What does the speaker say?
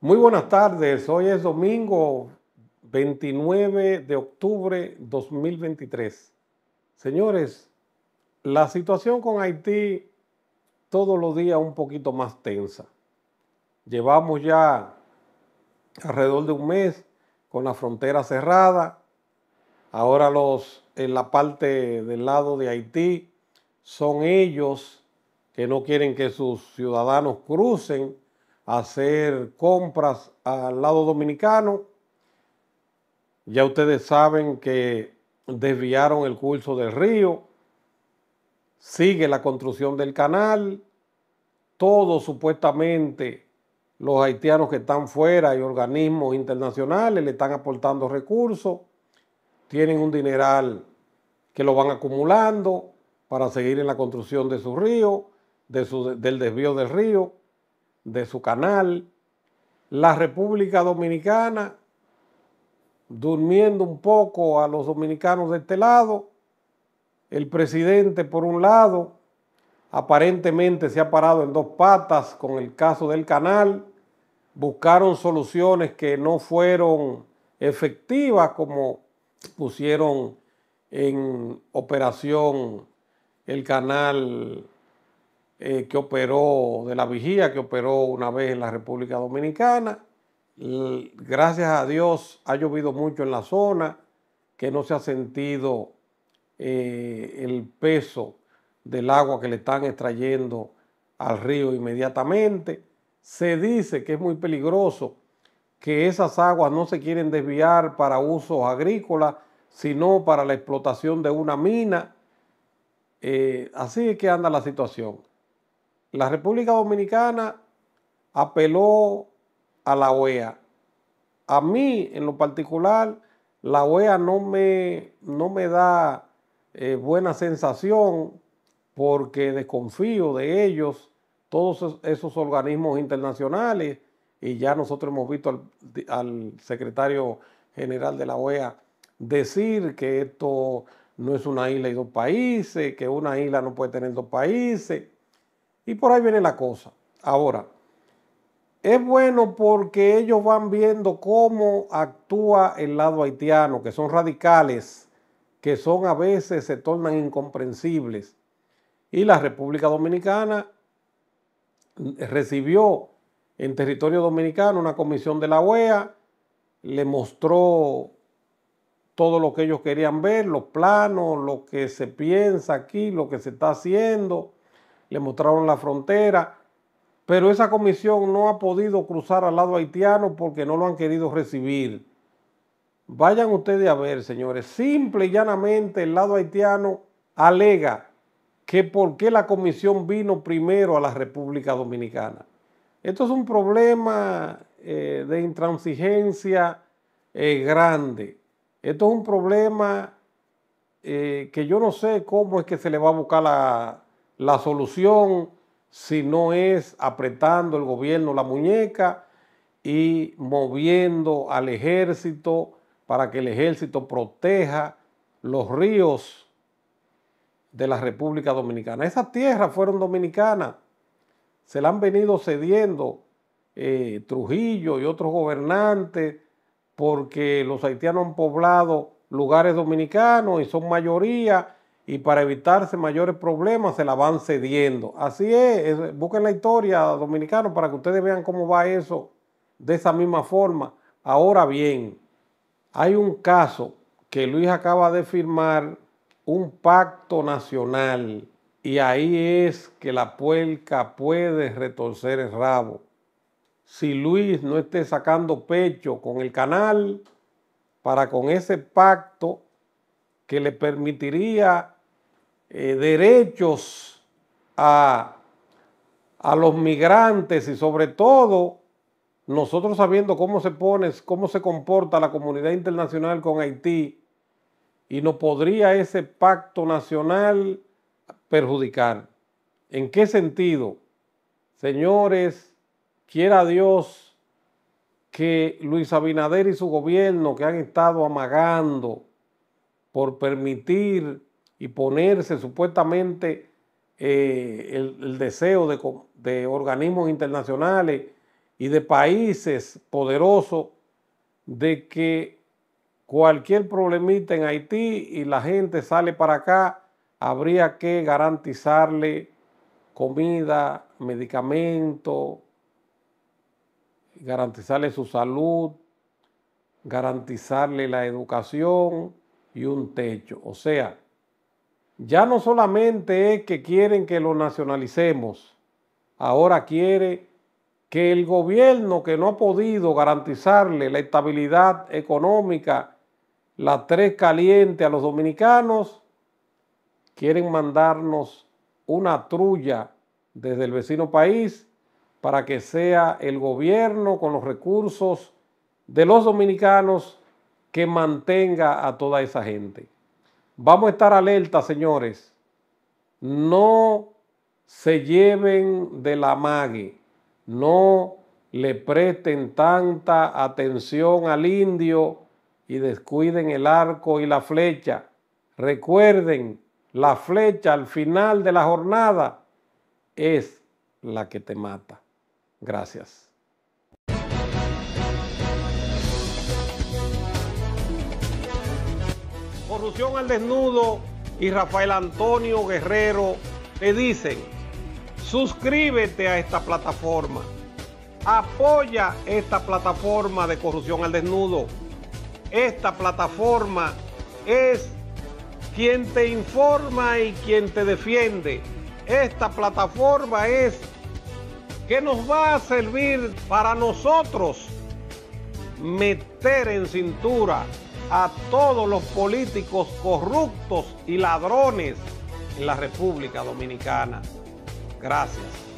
Muy buenas tardes, hoy es domingo 29 de octubre 2023. Señores, la situación con Haití todos los días un poquito más tensa. Llevamos ya alrededor de un mes con la frontera cerrada. Ahora los en la parte del lado de Haití son ellos que no quieren que sus ciudadanos crucen hacer compras al lado dominicano. Ya ustedes saben que desviaron el curso del río, sigue la construcción del canal, todos supuestamente los haitianos que están fuera y organismos internacionales le están aportando recursos, tienen un dineral que lo van acumulando para seguir en la construcción de su río, del desvío del río de su canal, la República Dominicana, durmiendo un poco a los dominicanos de este lado, el presidente por un lado, aparentemente se ha parado en dos patas con el caso del canal, buscaron soluciones que no fueron efectivas como pusieron en operación el canal eh, que operó de la vigía, que operó una vez en la República Dominicana. gracias a Dios ha llovido mucho en la zona, que no se ha sentido eh, el peso del agua que le están extrayendo al río inmediatamente. Se dice que es muy peligroso, que esas aguas no se quieren desviar para usos agrícolas, sino para la explotación de una mina. Eh, así es que anda la situación la República Dominicana apeló a la OEA. A mí, en lo particular, la OEA no me, no me da eh, buena sensación porque desconfío de ellos, todos esos organismos internacionales, y ya nosotros hemos visto al, al secretario general de la OEA decir que esto no es una isla y dos países, que una isla no puede tener dos países. Y por ahí viene la cosa. Ahora, es bueno porque ellos van viendo cómo actúa el lado haitiano, que son radicales, que son a veces se tornan incomprensibles. Y la República Dominicana recibió en territorio dominicano una comisión de la OEA, le mostró todo lo que ellos querían ver, los planos, lo que se piensa aquí, lo que se está haciendo le mostraron la frontera, pero esa comisión no ha podido cruzar al lado haitiano porque no lo han querido recibir. Vayan ustedes a ver, señores, simple y llanamente el lado haitiano alega que por qué la comisión vino primero a la República Dominicana. Esto es un problema eh, de intransigencia eh, grande. Esto es un problema eh, que yo no sé cómo es que se le va a buscar la, la solución si no es apretando el gobierno la muñeca y moviendo al ejército para que el ejército proteja los ríos de la República Dominicana. Esas tierras fueron dominicanas, se la han venido cediendo eh, Trujillo y otros gobernantes porque los haitianos han poblado lugares dominicanos y son mayoría y para evitarse mayores problemas se la van cediendo. Así es, busquen la historia dominicana para que ustedes vean cómo va eso de esa misma forma. Ahora bien, hay un caso que Luis acaba de firmar un pacto nacional y ahí es que la puerca puede retorcer el rabo. Si Luis no esté sacando pecho con el canal para con ese pacto que le permitiría eh, derechos a, a los migrantes y sobre todo nosotros sabiendo cómo se pone, cómo se comporta la comunidad internacional con Haití y no podría ese pacto nacional perjudicar. ¿En qué sentido? Señores, quiera Dios que Luis Abinader y su gobierno que han estado amagando por permitir y ponerse supuestamente eh, el, deseo de, organismos internacionales y de países poderosos de que cualquier problemita en Haití y la gente sale para acá, habría que garantizarle comida, medicamento, garantizarle su salud, garantizarle la educación y un techo. O sea, ya no solamente es que quieren que lo nacionalicemos, ahora quiere que el gobierno que no ha podido garantizarle la estabilidad económica, la tres caliente a los dominicanos, quieren mandarnos una trulla desde el vecino país para que sea el gobierno con los recursos de los dominicanos que mantenga a toda esa gente. Vamos a estar alerta, señores. No se lleven de la mague. No le presten tanta atención al indio y descuiden el arco y la flecha. Recuerden, la flecha al final de la jornada es la que te mata. Gracias. Corrupción al desnudo y Rafael Antonio Guerrero te dicen, suscríbete a esta plataforma, apoya esta plataforma de Corrupción al desnudo. Esta plataforma es quien te informa y quien te defiende. Esta plataforma es que nos va a servir para nosotros meter en cintura a todos los políticos corruptos y ladrones en la República Dominicana. Gracias.